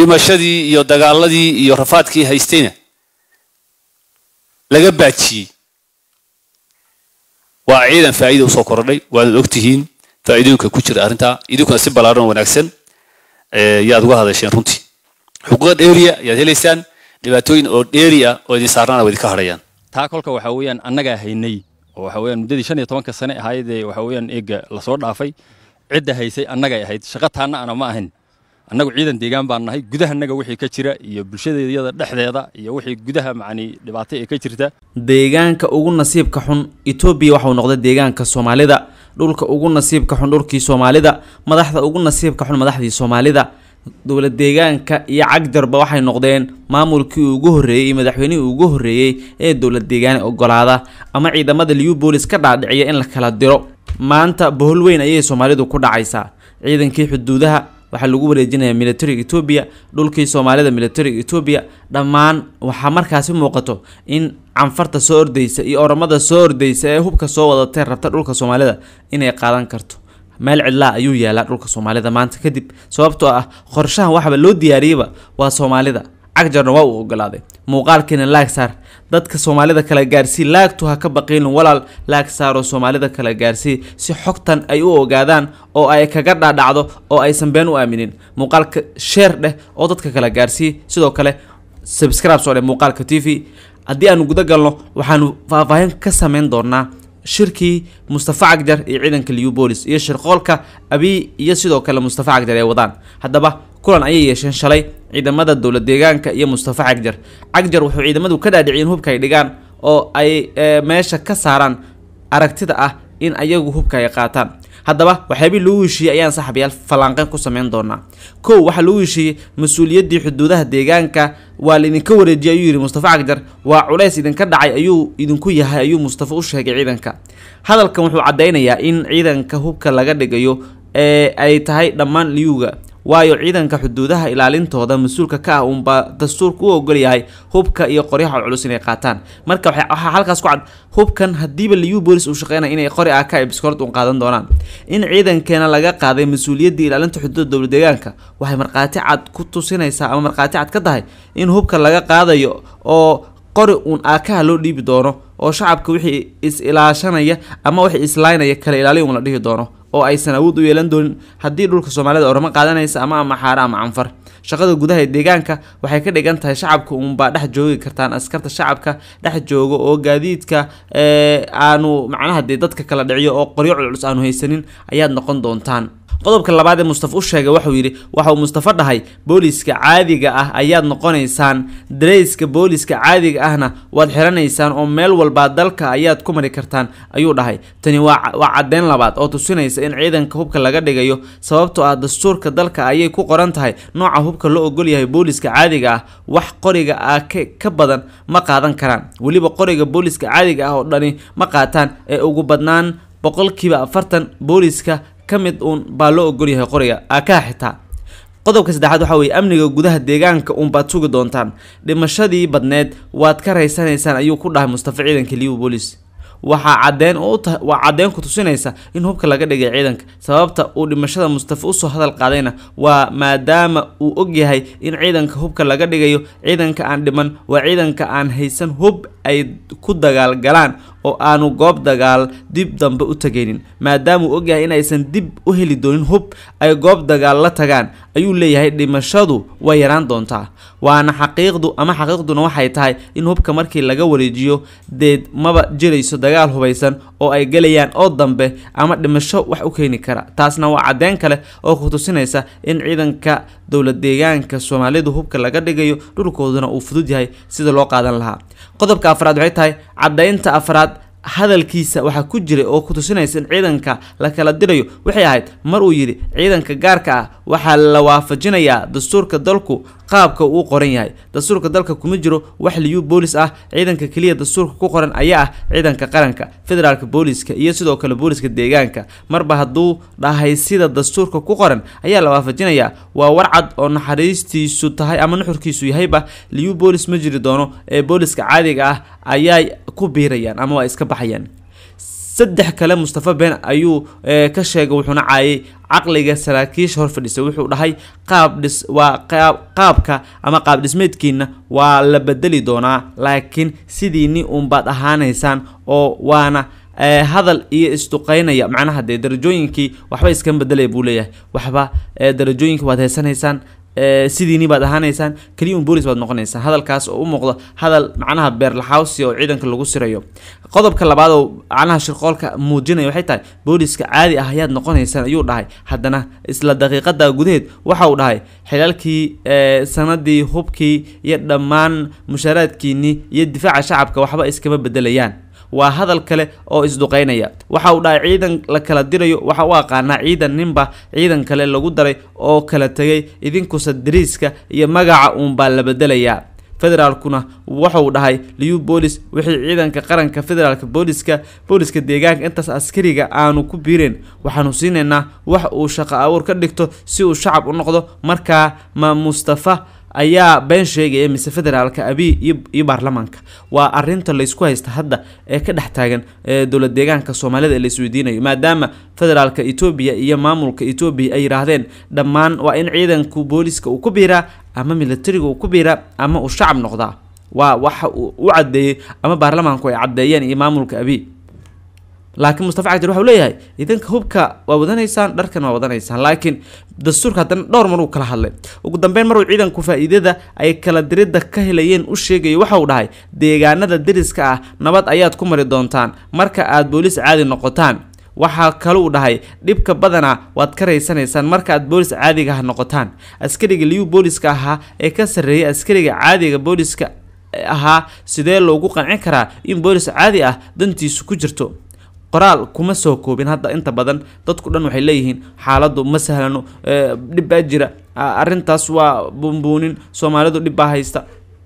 dhimashadii iyo dagaaladii iyo rafaadkii haystayna laga baajiyey waa ciidan faa'iida usoo korodhay waadad ogtihiin faa'iidooyinka ku jira arrintaa idinkuna si ballaaran wanaagsan yaad uga hadasheen runtii xuquuqda dheeriya yaad helaysaan dhibaatooyin oo dheeri ah oo idin saarnaana wa idinka hadhayaan taa kolka waxa weeyaan annagaa haynay oo waxa weeyaan muddadii shan iyo tobanka sane ahayd ee waxaa weeyaan eegga lasoo dhaafay cidda haysay annagay ahayd shaqa taanna ana ma ahayn annagu ciidan deegaan baan nahay gudahanaga wixii ka jira iyo bulshadeediyada dhexdeeda iyo wixii gudaha macnii dhibaato ee ka jirta deegaanka ugu nasiibka xun etoobiya waxauu noqday deegaanka soomaalida dhulka ugu nasiibka xun dhulkii soomaalida madaxda ugu nasiibka xun madaxdii soomaalida dowlad deegaanka iyo cagdarba waxay noqdeen maamulkii ugu horreeyey iyo madaxweynihii ugu horreeyey ee dowlad deegaane ogolaada ama ciidamada liubolis ka dhaadhiciya in la kala diro maanta bohol weyn ayay soomaalidu ku dhacaysaa ciidankii xuduudaha waxaa lagu wareejinayaa militariga etoobiya dhulkii soomaalida militariga etoobiya dhammaan waxaa markaasi muuqato in canfarta soo ordaysa iyo oramada soo ordaysa ee hubka soo wadatee rabta dhulka soomaalida inay qaadan karto meel cidlaa ayuu yaalaa dhulka soomaalida maanta kadib sababtoo ah qorshahan waxaba loo diyaariyeyba waa soomaalida cagjarna waa uu ogolaaday muuqaalkiina laagsaar dadka soomaalida kala gaarsii laagtu ha ka baqiilin walaal laag saaro soomaalida kala gaarsii si xogtan ay u ogaadaan oo ay kaga dhaadhacdo oo aysan been u aaminin muuqaalka sheer dheh oo dadka kala gaarsii sidoo kale sabscribe soo dheh muuqaalka t v haddii aanu guda galno waxaanu faahfaahin ka samayn doonaa shirkii mustafa cagjar iyo ciidanka liubolis iyo shirqoolka abiy iyo sidoo kale mustafa cagjar ay wadaan haddaba kulan ayay yeesheen shalay ciidamada dowlad deegaanka iyo mustafa cagjar cagjar wuxuu ciidamadu ka dhaadhiciyeen hubka ay dhigaan oo ay e, meesha ka saaraan aragtida ah in ayagu hubka ay qaataan haddaba waxyaabihii loo heshiiyey ayaan saxabayaal falanqeen ku samayn doonaa kow waxaa loo heshiiyey mas-uuliyaddii xuduudaha deegaanka waa laidinka wareejiyay ayuu yidhi mustafa cagjar waa culays idinka dhacay ayuu idinku yahay ayuu mustafa u sheegay ciidanka hadalkan wuxuu caddaynayaa in ciidanka hubka laga dhigayo ee ay tahay dhammaan liyuga waayo ciidanka xuduudaha ilaalintooda mas-uulka ka ah uunbaa dastuurka u ogolyahay hubka iyo qoryaha culus inay qaataan marka waxaa halkaas ku cad hubkan hadiiba liyu bolis uu shaqeynaya inay qori aka ay biskoord uun qaadan doonaan in ciidankeena laga qaaday mas-uuliyaddii ilaalinta xuduudda dowla deegaanka waxay markhaati cad ku tusinaysaa ama markhaati cad ka tahay in hubka laga qaadayo oo qori uun aakaha loo dhiibi doono oo shacabka wixii is-ilaashanaya ama wixii islaynaya kala ilaaliy uun la dhihi doono oo aysan awood u yeelan doonin haddii dhulka soomaalida orama qaadanaysa ama amaxaare ama canfar shaqada gudaha ee deegaanka waxay ka dhigan tahay shacabka uunbaa dhex joogi kartaan askarta shacabka dhex joogo oo gaadiidka aanu macnaha dee dadka kala dhiciyo oo qoryo culculus aanu haysanin ayaad noqon doontaan qodobka labaad ee mustafa u sheegay waxuu yidhi waxauu mustafa dhahay booliiska caadiga ah ayaad noqonaysaan dareyska booliiska caadiga ahna waad xiranaysaan oo meel walbaa dalka ayaad ku mari kartaan ayuu dhahay tani waa caddeyn labaad oo tusinaysa in ciidanka hubka laga dhigayo sababtoo ah dastuurka dalka ayay ku qoran tahay nooca hubka loo ogolyahay booliiska caadiga ah wax qoriga ah ka badan ma qaadan karaan weliba qoriga booliiska caadiga ah oo dhani ma qaataan ee ugu badnaan boqolkiiba afartan booliiska ka mid uun baa loo ogol yahay qoriga aakaa xitaa qodobka saddexaad waxaa weeye amniga gudaha deegaanka uunbaad sugi doontaan dhimashadii badneed waad ka raysanaysaan ayuu ku dhahay mustafa ciidanka libopolis waxaa cadeen waa caddeen ku tusinaysa in hubka laga dhigay ciidanka sababta uu dhimashada mustafa usoo hadal qaadayna waa maadaama uu ogyahay in ciidanka hubka laga dhigayo ciidanka aan dhiman waa ciidanka aan haysan hub ay ku dagaal galaan oo aanu goob dagaal dib dambe u tagaynin maadaamuu ogyahay inaysan dib u heli doonin hub ay goob dagaal la tagaan ayuu leeyahay dhimashadu way yaraan doontaa waana xaqiiqdu ama xaqiiqduna waxay tahay in hubka markii laga wareejiyo deed maba jirayso dagaal hubaysan oo ay gelayaan oo dambe ama dhimasho wax u keeni kara taasna waa caddeyn kale oo ku tusinaysa in ciidanka dowla deegaanka soomaalidu hubka laga dhigayo dhulkooduna uu fudud yahay sida loo qaadan lahaa qodobka afraad waxay tahay caddaynta afraad hadalkiisa waxaa ku jiray oo ku tusinaysa in ciidanka la kala dirayo waxay ahayd mar uu yidhi ciidanka gaarka ah waxaa la waafajinayaa dastuurka dalku qaabka uu qoran yahay dastuurka dalka kuma jiro wax liyu boolis ah ciidanka keliya dastuurka ku qoran ayaa ah ciidanka qaranka federaalka booliska iyo sidoo kale booliska deegaanka marba hadduu dhahay sida dastuurka ku qoran ayaa la waafajinayaa waa warcad oo naxariistiisu tahay ama nuxurkiisu yahayba liyu boolis ma jiri doono ee booliska caadiga ah ayay ku biirayaan ama waa iska baxayaan saddex kale mustafa been ayuu eh, ka sheegay wuxuuna caayay caqliga saraakiisha horfadhisa wuxuu dhahay qaabdhis waa qaabka ama qaab dhismeedkiina waa la bedeli doonaa laakiin sidiini uunbaad ahaanaysaan oo waana eh, hadal iyo isduqaynaya macnaha dee darajooyinkii waxba iskan bedelaya buu leeyahay waxba eh, darajooyinki waad heysanaysaan Eh, sidiini baad ahaanaysaan keliya boolis baad noqonaysaan hadalkaas oo u muuqdo hadal macnaha beerlaxawsi oo ciidanka lagu sirayo qodobka labaad oo macnaha shirqoolka muujinaya waxay tahay booliska caadi ah ayaad noqonaysaan ayuu dhahay haddana isla daqiiqada gudaheed waxa uu dhahay xilaalkii eh, sanadii hubkii iyo dhammaan mushaaraadkiinii iyo difaaca shacabka waxba iskama bedelayaan waa hadal kale oo isduqaynaya waxa uu dhahay ciidan la kala dirayo waxa u aqaanaa ciidan ninba ciidan kale lagu daray oo kala tegay idinkusa dariiska iyo magaca uunbaa la bedelayaa federaalkuna waxauu dhahay liu boolis wixii ciidanka qaranka federaalka booliska booliska deegaanka intaas askariga aanu ku biireen waxaanu siinaynaa wax uu shaqo abuur ka dhigto si uu shacab u noqdo markaa ma mustafa ayaa been sheegaya mise federaalka abiy iyo baarlamaanka waa arinta laysku haysta hadda ee ka dhex taagan dowla deegaanka soomaalida ee laisweydiinayo maadaama federaalka etoobiya iyo maamulka etoobiya ay yidhaahdeen dhammaan waa in ciidanku booliska uu ku biiraa ama milatariga uu ku biiraa ama uu shacab noqdaa waa waxa uu u caddeeyey ama baarlamaanku ay caddeeyeen iyo maamulka abiy laakiin mustafa cagdir waxau leeyahay idanka hubka waa wadanaysaan dharkan waa wadanaysaan laakiin dastuurka haddana dhowr mar uu kala hadlay ugu dambeyn maruu ciidanku faa'iidada ay kala diridda ka helayeen u sheegayay waxauu dhahay deegaanada deriska ah nabad ayaad ku mari doontaan marka aad booliis caadi noqotaan waxaa kale uu dhahay dhibka badana waad ka raysanaysaan marka aad boolis caadiga ah noqotaan askariga liyuu booliska ahaa ee ka sarreeyay askariga caadiga booliska ahaa sidee loogu qancin karaa in boolis caadi ah dantiisu ku jirto qoraal kuma soo koobin hadda inta badan dadku dhan waxay leeyihiin xaaladdu ma sahlano dhib baa jira arrintaas waa buunbuunin soomaalidu dhib baa haysta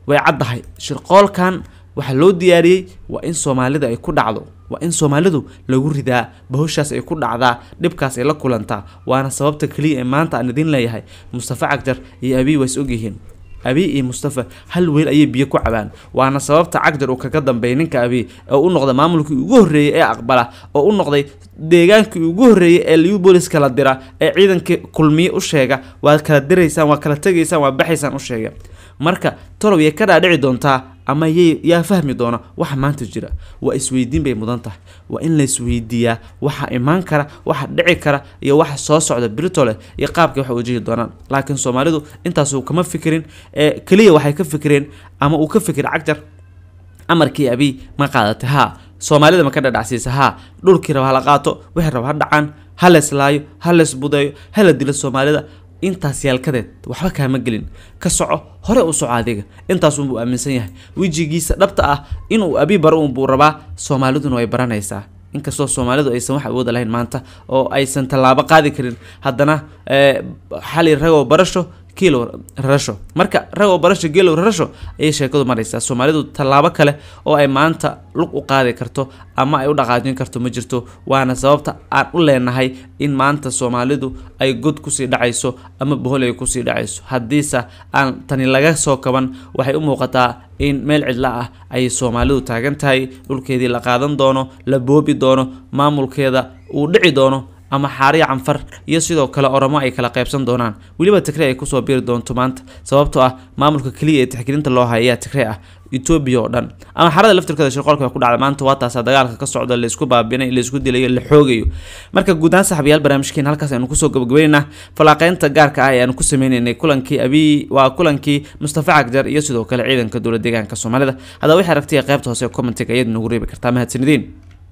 way caddahay shirqoolkan waxaa loo diyaariyey waa in soomaalida ay ku dhacdo waa in soomaalidu lagu ridaa bahoshaas ay ku dhacdaa dhibkaas ay la kulantaa waana sababta keliya ee maanta aan idin leeyahay mustafa cagjar iyo abiy waa is ogyihiin abiy iyo mustafa hal weel ayay biyo ku cabaan waana sababta cagjar uu kaga dambeeyay ninka abiy oo u noqday maamulkii ugu horreeyey ee aqbala oo u noqday deegaankii ugu horreeyey ee liubolis la dira ee ciidankii kulmiye u sheega waad kala diraysaan waad kala tegaysaan waad baxaysaan u sheega marka tolow yay ka dhaadhici doontaa ama yaa fahmi doona waxa maanta jira waa isweydiin bay mudan tahay waa in laisweydiiyaa waxa imaan kara waxa dhici kara iyo waxa soo socda britole iyo qaabkay wax wajahi doonaan laakiin soomaalidu intaasu kama fikirin keliya waxay ka fikireen ama uu ka fikir cagjar amarkii abiy ma qaadatay haa soomaalida ma ka dhadhacsiisa haa dhulkii raba hala qaato wixii raba ha dhacaan ha leslaayo ha lesbudeeyo hala dila soomaalida intaas yaalkadeed waxba kaama gelin ka soco hore u soco adiga intaas unbuu aaminsan yahay wejigiisa dhabta ah inuu abi baro unbuu rabaa soomaaliduna way baranaysaa inkastoo soomaalidu aysan wax awooda lahayn maanta oo aysan tallaabo qaadi karin haddana xali eh, ragoo barasho geelow rarasho marka rag oo barasha geelow rarasho ayay sheekadu maraysaa soomaalidu tallaabo kale oo ay maanta lug u qaadi karto ama ay u dhaqaajin karto ma jirto waana sababta aan u leenahay in maanta soomaalidu ay god kusii dhacayso ama bohol ay kusii dhacayso haddiise aan tani laga soo kaban waxay u muuqataa in meel cidla ah ay soomaalidu taagan tahay dhulkeedii la qaadan doono la boobi doono maamulkeeda uu dhici doono ama xaariya canfar iyo sidoo kale oramo ay kala qaybsan doonaan weliba tigrey ay kusoo biiri doonto maanta sababtoo ah maamulka keliya ee tixgelinta loo haya ayaa tigrey ah etoobiya oo dhan ama xarada laftirkeeda shirqoolka ku dhacday maanta waa taasa dagaalka ka socda laysku baabinay laysku dilayo la xoogayo marka guud ahaan saxabiyaal halkaas aynu kusoo gabagabaynaynaa falaaqeynta gaarka ah ayaanu ku sameynaynay kulankii abiy waa kulankii mustafa cagjar iyo sidoo kale ciidanka dowla deegaanka soomaalida haddaba waxay aragtiya qaybta hoose commentiga iyad nagu reebi kartaa mahadsanideen